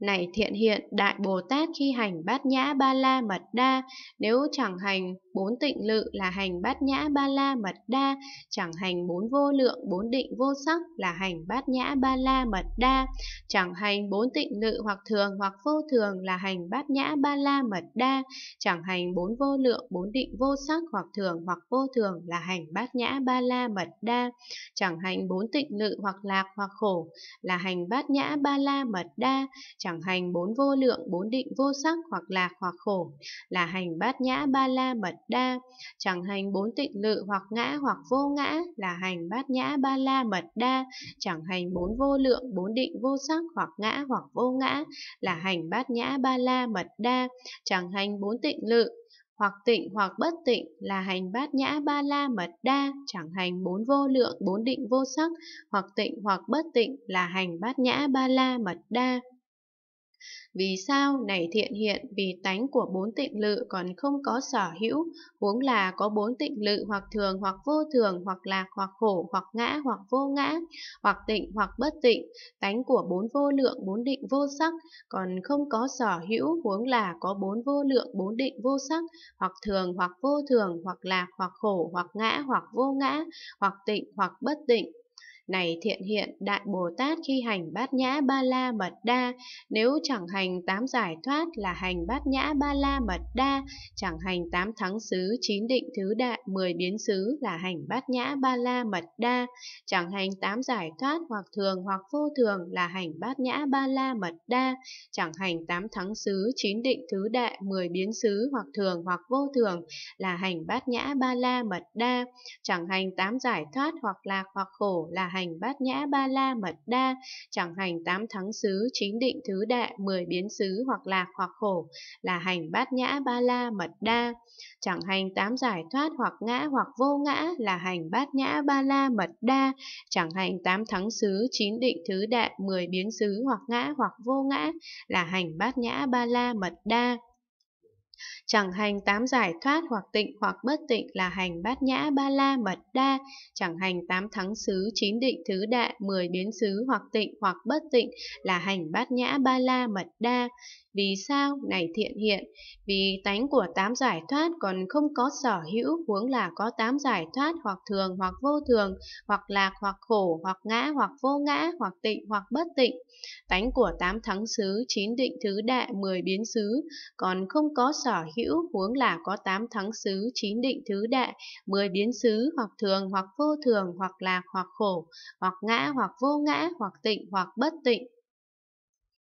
Này thiện hiện Đại Bồ Tát khi hành bát nhã ba la mật đa, nếu chẳng hành bốn tịnh lự là hành bát nhã ba la mật đa, chẳng hành bốn vô lượng bốn định vô sắc là hành bát nhã ba la mật đa, chẳng hành bốn tịnh lự hoặc thường hoặc vô thường là hành bát nhã ba la mật đa, chẳng hành bốn vô lượng bốn định vô sắc hoặc thường hoặc vô thường là hành bát nhã ba la mật đa, chẳng hành bốn tịnh lự hoặc lạc hoặc khổ là hành bát nhã ba la mật đa, chẳng hành bốn vô lượng, bốn định vô sắc hoặc lạc hoặc khổ, là hành bát nhã ba la mật đa, chẳng hành bốn tịnh lự hoặc ngã hoặc vô ngã, là hành bát nhã ba la mật đa, chẳng hành bốn vô lượng, bốn định vô sắc hoặc ngã hoặc vô ngã, là hành bát nhã ba la mật đa, chẳng hành bốn tịnh lự hoặc tịnh hoặc bất tịnh là hành bát nhã ba la mật đa chẳng hành bốn vô lượng bốn định vô sắc hoặc tịnh hoặc bất tịnh là hành bát nhã ba la mật đa vì sao này thiện hiện vì tánh của bốn tịnh lự còn không có sở hữu, huống là có bốn tịnh lự hoặc thường hoặc vô thường hoặc lạc hoặc khổ hoặc ngã hoặc vô ngã, hoặc tịnh hoặc bất tịnh, tánh của bốn vô lượng bốn định vô sắc còn không có sở hữu, huống là có bốn vô lượng bốn định vô sắc, hoặc thường hoặc vô thường hoặc lạc hoặc khổ hoặc ngã hoặc vô ngã, hoặc tịnh hoặc bất tịnh. Này thiện hiện đại Bồ Tát khi hành bát nhã ba la mật đa, nếu chẳng hành tám giải thoát là hành bát nhã ba la mật đa, chẳng hành tám thắng xứ chín định thứ đại mười biến xứ là hành bát nhã ba la mật đa, chẳng hành tám giải thoát hoặc thường hoặc vô thường là hành bát nhã ba la mật đa, chẳng hành tám thắng xứ chín định thứ đại mười biến xứ hoặc thường hoặc vô thường là hành bát nhã ba la mật đa, chẳng hành tám giải thoát hoặc lạc hoặc khổ là hành bát nhã ba la mật đa, chẳng hành tám thắng xứ, chín định thứ đệ mười biến xứ hoặc lạc hoặc khổ, là hành bát nhã ba la mật đa. Chẳng hành tám giải thoát hoặc ngã hoặc vô ngã, là hành bát nhã ba la mật đa. Chẳng hành tám thắng xứ, chín định thứ đệ mười biến xứ hoặc ngã hoặc vô ngã, là hành bát nhã ba la mật đa Chẳng hành tám giải thoát hoặc tịnh hoặc bất tịnh là hành bát nhã ba la mật đa, chẳng hành tám thắng xứ, chín định thứ đại, mười biến xứ hoặc tịnh hoặc bất tịnh là hành bát nhã ba la mật đa, vì sao này thiện hiện, vì tánh của tám giải thoát còn không có sở hữu, huống là có tám giải thoát hoặc thường hoặc vô thường, hoặc lạc hoặc khổ, hoặc ngã hoặc vô ngã, hoặc tịnh hoặc bất tịnh. Tánh của tám thắng xứ, chín định thứ đệ, mười biến xứ, còn không có sở hữu, huống là có tám thắng xứ, chín định thứ đệ, mười biến xứ, hoặc thường hoặc vô thường, hoặc lạc hoặc khổ, hoặc ngã hoặc vô ngã, hoặc tịnh hoặc bất tịnh.